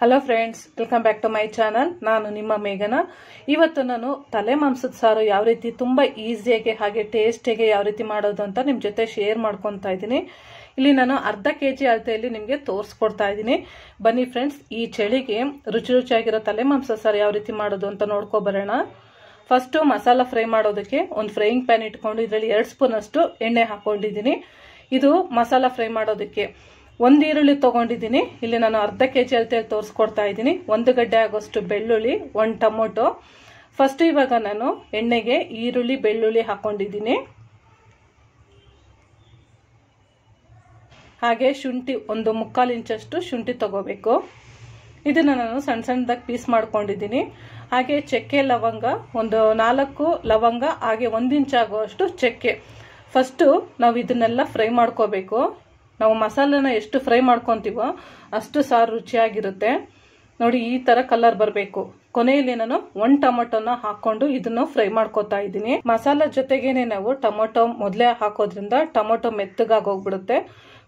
hello friends welcome back to my channel ನಾನು ನಿಮ್ಮ ಮೇಘನ ಇವತ್ತು ನಾನು ತಲೆ ಮಾಂಸದ ಸಾರು ಯಾವ ರೀತಿ ತುಂಬ ಈಸಿಯಾಗಿ ಹಾಗೆ ಟೇಸ್ಟಿಗೆ ಯಾವ ರೀತಿ ಮಾಡೋದು ಅಂತ ನಿಮ್ಮ ಜೊತೆ ಶೇರ್ ಮಾಡ್ಕೊತಾ ಇದ್ದೀನಿ ಇಲ್ಲಿ ನಾನು ಅರ್ಧ ಕೆ ಜಿ ಅಳತೆಯಲ್ಲಿ ನಿಮಗೆ ತೋರಿಸ್ಕೊಡ್ತಾ ಇದ್ದೀನಿ ಬನ್ನಿ ಫ್ರೆಂಡ್ಸ್ ಈ ಚಳಿಗೆ ರುಚಿ ರುಚಿಯಾಗಿರೋ ತಲೆ ಮಾಂಸದ ಸಾರು ಯಾವ ರೀತಿ ಮಾಡೋದು ಅಂತ ನೋಡ್ಕೊ ಬರೋಣ ಫಸ್ಟು ಮಸಾಲ ಫ್ರೈ ಮಾಡೋದಕ್ಕೆ ಒಂದು ಫ್ರೈಯಿಂಗ್ ಪ್ಯಾನ್ ಇಟ್ಕೊಂಡು ಇದರಲ್ಲಿ ಎರಡು ಸ್ಪೂನಷ್ಟು ಎಣ್ಣೆ ಹಾಕೊಂಡಿದ್ದೀನಿ ಇದು ಮಸಾಲ ಫ್ರೈ ಮಾಡೋದಕ್ಕೆ ಒಂದು ಈರುಳ್ಳಿ ತೊಗೊಂಡಿದ್ದೀನಿ ಇಲ್ಲಿ ನಾನು ಅರ್ಧ ಕೆ ಜಿ ಅಳತೆಯಲ್ಲಿ ತೋರಿಸ್ಕೊಡ್ತಾ ಇದ್ದೀನಿ ಒಂದು ಗಡ್ಡೆ ಆಗೋಷ್ಟು ಬೆಳ್ಳುಳ್ಳಿ ಒಂದು ಟೊಮೊಟೊ ಫಸ್ಟ್ ಇವಾಗ ನಾನು ಎಣ್ಣೆಗೆ ಈರುಳ್ಳಿ ಬೆಳ್ಳುಳ್ಳಿ ಹಾಕೊಂಡಿದ್ದೀನಿ ಹಾಗೆ ಶುಂಠಿ ಒಂದು ಮುಕ್ಕಾಲು ಇಂಚಷ್ಟು ಶುಂಠಿ ತಗೋಬೇಕು ಇದನ್ನು ನಾನು ಸಣ್ಣ ಸಣ್ಣದಾಗಿ ಪೀಸ್ ಮಾಡ್ಕೊಂಡಿದ್ದೀನಿ ಹಾಗೆ ಚಕ್ಕೆ ಲವಂಗ ಒಂದು ನಾಲ್ಕು ಲವಂಗ ಹಾಗೆ ಒಂದು ಇಂಚ್ ಆಗುವಷ್ಟು ಚಕ್ಕೆ ಫಸ್ಟು ನಾವು ಇದನ್ನೆಲ್ಲ ಫ್ರೈ ಮಾಡ್ಕೋಬೇಕು ನಾವು ಮಸಾಲೆನ ಎಷ್ಟು ಫ್ರೈ ಮಾಡ್ಕೊತೀವೋ ಅಷ್ಟು ಸಾರು ರುಚಿಯಾಗಿರುತ್ತೆ ನೋಡಿ ಈ ತರ ಕಲರ್ ಬರಬೇಕು ಕೊನೆಯಲ್ಲಿ ನಾನು ಒನ್ ಟೊಮೊಟೊನ ಹಾಕೊಂಡು ಇದನ್ನು ಫ್ರೈ ಮಾಡ್ಕೋತಾ ಇದ್ದೀನಿ ಮಸಾಲ ಜೊತೆಗೇನೆ ನಾವು ಟೊಮೊಟೊ ಮೊದಲೇ ಹಾಕೋದ್ರಿಂದ ಟೊಮೊಟೊ ಹೋಗ್ಬಿಡುತ್ತೆ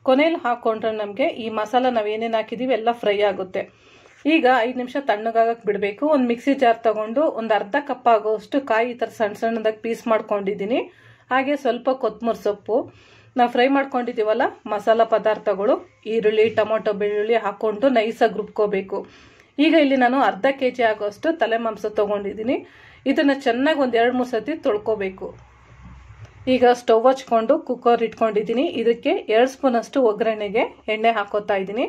ಕೊನೆಯಲ್ಲಿ ಹಾಕೊಂಡ್ರೆ ನಮಗೆ ಈ ಮಸಾಲ ನಾವು ಏನೇನು ಹಾಕಿದೀವಿ ಎಲ್ಲ ಫ್ರೈ ಆಗುತ್ತೆ ಈಗ ಐದು ನಿಮಿಷ ತಣ್ಣಗಾಗಕ್ಕೆ ಬಿಡಬೇಕು ಒಂದು ಮಿಕ್ಸಿ ಜಾರ್ ತಗೊಂಡು ಒಂದು ಅರ್ಧ ಕಪ್ ಆಗೋಷ್ಟು ಕಾಯಿ ಈ ಥರ ಸಣ್ಣ ಸಣ್ಣದಾಗಿ ಪೀಸ್ ಮಾಡ್ಕೊಂಡಿದ್ದೀನಿ ಹಾಗೆ ಸ್ವಲ್ಪ ಕೊತ್ತಂಬರಿ ಸೊಪ್ಪು ನಾವು ಫ್ರೈ ಮಾಡ್ಕೊಂಡಿದ್ದೀವಲ್ಲ ಮಸಾಲ ಪದಾರ್ಥಗಳು ಈರುಳ್ಳಿ ಟೊಮೊಟೊ ಬೆಳ್ಳುಳ್ಳಿ ಹಾಕ್ಕೊಂಡು ನೈಸಾಗಿ ರುಬ್ಕೋಬೇಕು ಈಗ ಇಲ್ಲಿ ನಾನು ಅರ್ಧ ಕೆ ಜಿ ಆಗೋಷ್ಟು ತಲೆ ಮಾಂಸ ತೊಗೊಂಡಿದ್ದೀನಿ ಇದನ್ನು ಚೆನ್ನಾಗಿ ಒಂದು ಎರಡು ಮೂರು ಸತಿ ತೊಳ್ಕೊಬೇಕು ಈಗ ಸ್ಟವ್ ಹಚ್ಕೊಂಡು ಕುಕ್ಕರ್ ಇಟ್ಕೊಂಡಿದ್ದೀನಿ ಇದಕ್ಕೆ ಎರಡು ಸ್ಪೂನಷ್ಟು ಒಗ್ಗರಣೆಗೆ ಎಣ್ಣೆ ಹಾಕೋತಾ ಇದ್ದೀನಿ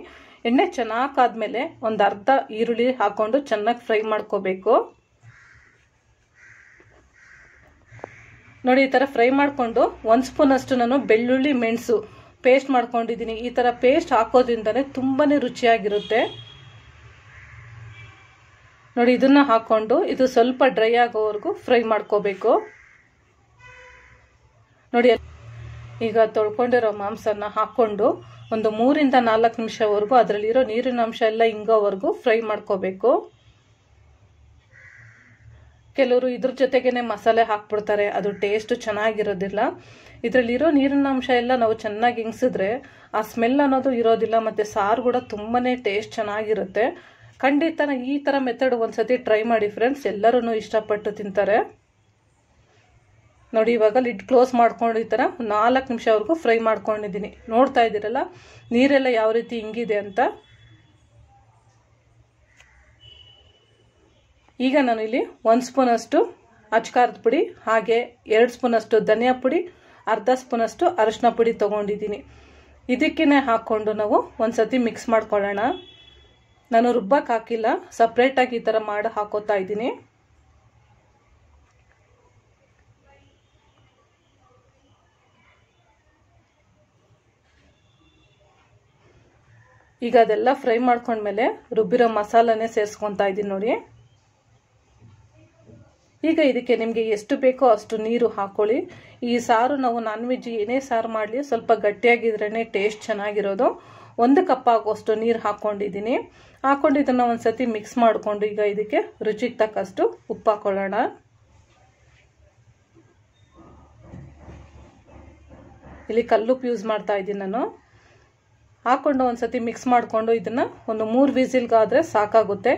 ಎಣ್ಣೆ ಚೆನ್ನಾಗಿ ಆದಮೇಲೆ ಒಂದು ಅರ್ಧ ಈರುಳ್ಳಿ ಹಾಕ್ಕೊಂಡು ಚೆನ್ನಾಗಿ ಫ್ರೈ ಮಾಡ್ಕೋಬೇಕು ನೋಡಿ ಈ ಥರ ಫ್ರೈ ಮಾಡಿಕೊಂಡು ಒಂದು ಸ್ಪೂನ್ ಅಷ್ಟು ನಾನು ಬೆಳ್ಳುಳ್ಳಿ ಮೆಣಸು ಪೇಸ್ಟ್ ಮಾಡ್ಕೊಂಡಿದ್ದೀನಿ ಈ ಥರ ಪೇಸ್ಟ್ ಹಾಕೋದ್ರಿಂದಲೇ ತುಂಬಾ ರುಚಿಯಾಗಿರುತ್ತೆ ನೋಡಿ ಇದನ್ನ ಹಾಕೊಂಡು ಇದು ಸ್ವಲ್ಪ ಡ್ರೈ ಆಗೋವರೆಗೂ ಫ್ರೈ ಮಾಡ್ಕೋಬೇಕು ನೋಡಿ ಈಗ ತೊಳ್ಕೊಂಡಿರೋ ಮಾಂಸನ ಹಾಕೊಂಡು ಒಂದು ಮೂರಿಂದ ನಾಲ್ಕು ನಿಮಿಷವರೆಗೂ ಅದರಲ್ಲಿರೋ ನೀರಿನ ಅಂಶ ಎಲ್ಲ ಹಿಂಗೋವರೆಗೂ ಫ್ರೈ ಮಾಡ್ಕೋಬೇಕು ಕೆಲವರು ಇದ್ರ ಜೊತೆಗೇನೆ ಮಸಾಲೆ ಹಾಕ್ಬಿಡ್ತಾರೆ ಅದು ಟೇಸ್ಟ್ ಚೆನ್ನಾಗಿರೋದಿಲ್ಲ ಇದರಲ್ಲಿರೋ ನೀರಿನ ಅಂಶ ಎಲ್ಲ ನಾವು ಚೆನ್ನಾಗಿ ಹಿಂಗ್ಸಿದ್ರೆ ಆ ಸ್ಮೆಲ್ ಅನ್ನೋದು ಇರೋದಿಲ್ಲ ಮತ್ತು ಸಾರು ಕೂಡ ತುಂಬಾ ಟೇಸ್ಟ್ ಚೆನ್ನಾಗಿರುತ್ತೆ ಖಂಡಿತ ಈ ಥರ ಮೆಥಡ್ ಒಂದ್ಸತಿ ಟ್ರೈ ಮಾಡಿ ಫ್ರೆಂಡ್ಸ್ ಎಲ್ಲರೂ ಇಷ್ಟಪಟ್ಟು ತಿಂತಾರೆ ನೋಡಿ ಇವಾಗ ಲಿಡ್ ಕ್ಲೋಸ್ ಮಾಡ್ಕೊಂಡು ಈ ಥರ ನಾಲ್ಕು ನಿಮಿಷವರೆಗೂ ಫ್ರೈ ಮಾಡ್ಕೊಂಡಿದ್ದೀನಿ ನೋಡ್ತಾ ಇದ್ದೀರಲ್ಲ ನೀರೆಲ್ಲ ಯಾವ ರೀತಿ ಹಿಂಗಿದೆ ಅಂತ ಈಗ ನಾನು ಇಲ್ಲಿ ಒಂದು ಸ್ಪೂನಷ್ಟು ಅಚ್ಕಾರದ ಪುಡಿ ಹಾಗೆ ಎರಡು ಸ್ಪೂನಷ್ಟು ಧನಿಯಾ ಪುಡಿ ಅರ್ಧ ಸ್ಪೂನಷ್ಟು ಅರಶಿನ ಪುಡಿ ತೊಗೊಂಡಿದ್ದೀನಿ ಇದಕ್ಕೇ ಹಾಕ್ಕೊಂಡು ನಾವು ಒಂದು ಸತಿ ಮಿಕ್ಸ್ ಮಾಡ್ಕೊಳ್ಳೋಣ ನಾನು ರುಬ್ಬಕ್ಕೆ ಹಾಕಿಲ್ಲ ಸಪ್ರೇಟಾಗಿ ಈ ಥರ ಮಾಡಿ ಹಾಕೋತಾ ಇದ್ದೀನಿ ಈಗ ಅದೆಲ್ಲ ಫ್ರೈ ಮಾಡ್ಕೊಂಡ್ಮೇಲೆ ರುಬ್ಬಿರೋ ಮಸಾಲನೇ ಸೇರಿಸ್ಕೊತಾ ಇದ್ದೀನಿ ನೋಡಿ ಈಗ ಇದಕ್ಕೆ ನಿಮಗೆ ಎಷ್ಟು ಬೇಕೋ ಅಷ್ಟು ನೀರು ಹಾಕೊಳ್ಳಿ ಈ ಸಾರು ನಾವು ನಾನ್ ವೆಜ್ ಏನೇ ಸಾರು ಮಾಡಲಿ ಸ್ವಲ್ಪ ಗಟ್ಟಿಯಾಗಿದ್ರೇ ಟೇಸ್ಟ್ ಚೆನ್ನಾಗಿರೋದು ಒಂದು ಕಪ್ ಆಗುವಷ್ಟು ನೀರು ಹಾಕೊಂಡಿದ್ದೀನಿ ಹಾಕೊಂಡು ಇದನ್ನು ಒಂದು ಸತಿ ಮಿಕ್ಸ್ ಮಾಡಿಕೊಂಡು ಈಗ ಇದಕ್ಕೆ ರುಚಿಗೆ ತಕ್ಕಷ್ಟು ಉಪ್ಪು ಹಾಕೊಳ್ಳೋಣ ಇಲ್ಲಿ ಕಲ್ಲುಪ್ಪು ಯೂಸ್ ಮಾಡ್ತಾ ಇದ್ದೀನಿ ನಾನು ಹಾಕೊಂಡು ಒಂದು ಸತಿ ಮಿಕ್ಸ್ ಮಾಡಿಕೊಂಡು ಇದನ್ನು ಒಂದು ಮೂರು ವಿಸಿಲ್ಗಾದರೆ ಸಾಕಾಗುತ್ತೆ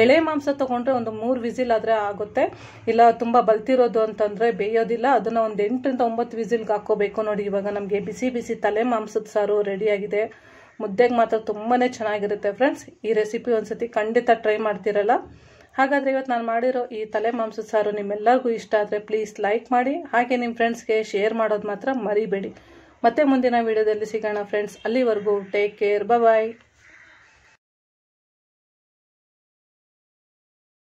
ಎಳೆ ಮಾಂಸ ತಗೊಂಡ್ರೆ ಒಂದು ಮೂರು ವಿಸಿಲ್ ಆದರೆ ಆಗುತ್ತೆ ಇಲ್ಲ ತುಂಬ ಬಲ್ತಿರೋದು ಅಂತಂದರೆ ಬೇಯೋದಿಲ್ಲ ಅದನ್ನು ಒಂದು ಎಂಟರಿಂದ ಒಂಬತ್ತು ವಿಸಿಲ್ಗೆ ಹಾಕ್ಕೋಬೇಕು ನೋಡಿ ಇವಾಗ ನಮಗೆ ಬಿಸಿ ಬಿಸಿ ತಲೆ ಮಾಂಸದ ಸಾರು ರೆಡಿಯಾಗಿದೆ ಮುದ್ದೆಗೆ ಮಾತ್ರ ತುಂಬಾ ಚೆನ್ನಾಗಿರುತ್ತೆ ಫ್ರೆಂಡ್ಸ್ ಈ ರೆಸಿಪಿ ಒಂದ್ಸತಿ ಖಂಡಿತ ಟ್ರೈ ಮಾಡ್ತಿರಲ್ಲ ಹಾಗಾದರೆ ಇವತ್ತು ನಾನು ಮಾಡಿರೋ ಈ ತಲೆ ಮಾಂಸದ ಸಾರು ನಿಮ್ಮೆಲ್ಲರಿಗೂ ಇಷ್ಟ ಆದರೆ ಪ್ಲೀಸ್ ಲೈಕ್ ಮಾಡಿ ಹಾಗೆ ನಿಮ್ಮ ಫ್ರೆಂಡ್ಸ್ಗೆ ಶೇರ್ ಮಾಡೋದು ಮಾತ್ರ ಮರಿಬೇಡಿ ಮತ್ತೆ ಮುಂದಿನ ವಿಡಿಯೋದಲ್ಲಿ ಸಿಗೋಣ ಫ್ರೆಂಡ್ಸ್ ಅಲ್ಲಿವರೆಗೂ ಟೇಕ್ ಕೇರ್ ಬಾಯ್